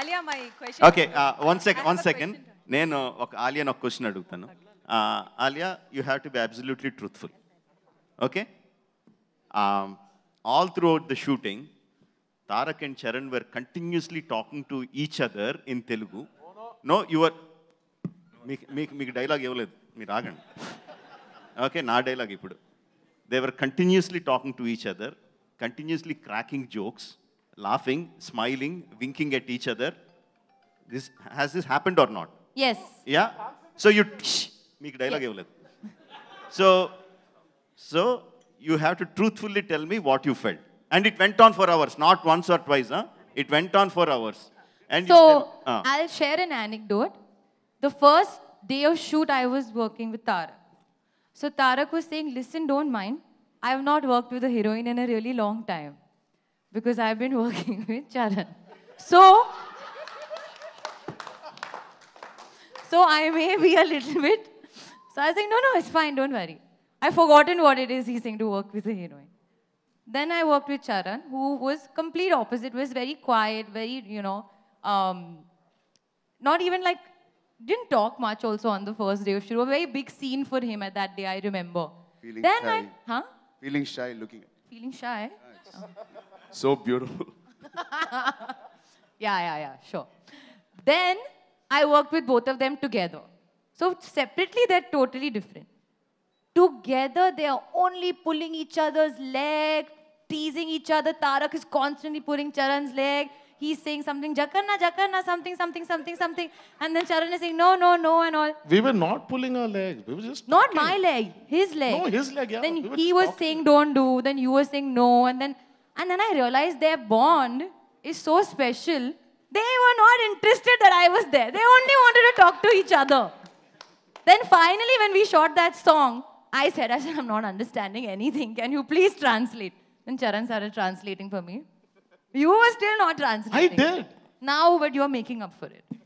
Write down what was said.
Alia my question okay one second one second నేను ఒక ఆలియా ఒక క్వశ్చన్ అడుగుతాను Alia you have to be absolutely truthful okay all throughout the shooting Tarak and Charan were continuously talking to each other in Telugu no your మీకు మీకు మీకు dialogue ఇవ్వలేదు మీరు ఆగండి ఓకే నా డైలాగ్ ఇప్పుడు they were continuously talking to each other continuously cracking jokes laughing, smiling, winking at each other. This has this happened or not? Yes. Yeah. So you make dialogue yes. So so you have to truthfully tell me what you felt. And it went on for hours, not once or twice. Huh? It went on for hours. And so uh. I'll share an anecdote. The first day of shoot, I was working with Tarak. So Tarak was saying, listen, don't mind. I have not worked with a heroine in a really long time because I've been working with Charan. So, so I may be a little bit. So I was like, no, no, it's fine, don't worry. I've forgotten what it is he's saying to work with a heroine. Then I worked with Charan, who was complete opposite, was very quiet, very, you know, um, not even like, didn't talk much also on the first day of Shuru. A very big scene for him at that day, I remember. Feeling then shy. I, huh? Feeling shy looking at Feeling shy? Nice. Oh. So beautiful. yeah, yeah, yeah, sure. Then I worked with both of them together. So separately, they're totally different. Together, they are only pulling each other's leg, teasing each other. Tarak is constantly pulling Charan's leg. He's saying something, Jakarna, Jakarna, something, something, something, something. And then Charan is saying, no, no, no, and all. We were not pulling our leg. We were just Not my leg, his leg. No, his leg, yeah. Then we he was talking. saying, don't do. Then you were saying, no. And then and then I realized their bond is so special. They were not interested that I was there. They only wanted to talk to each other. Then finally, when we shot that song, I said, I said, I'm not understanding anything. Can you please translate? Then Charan started translating for me. You were still not translating. I did. Now, but you're making up for it.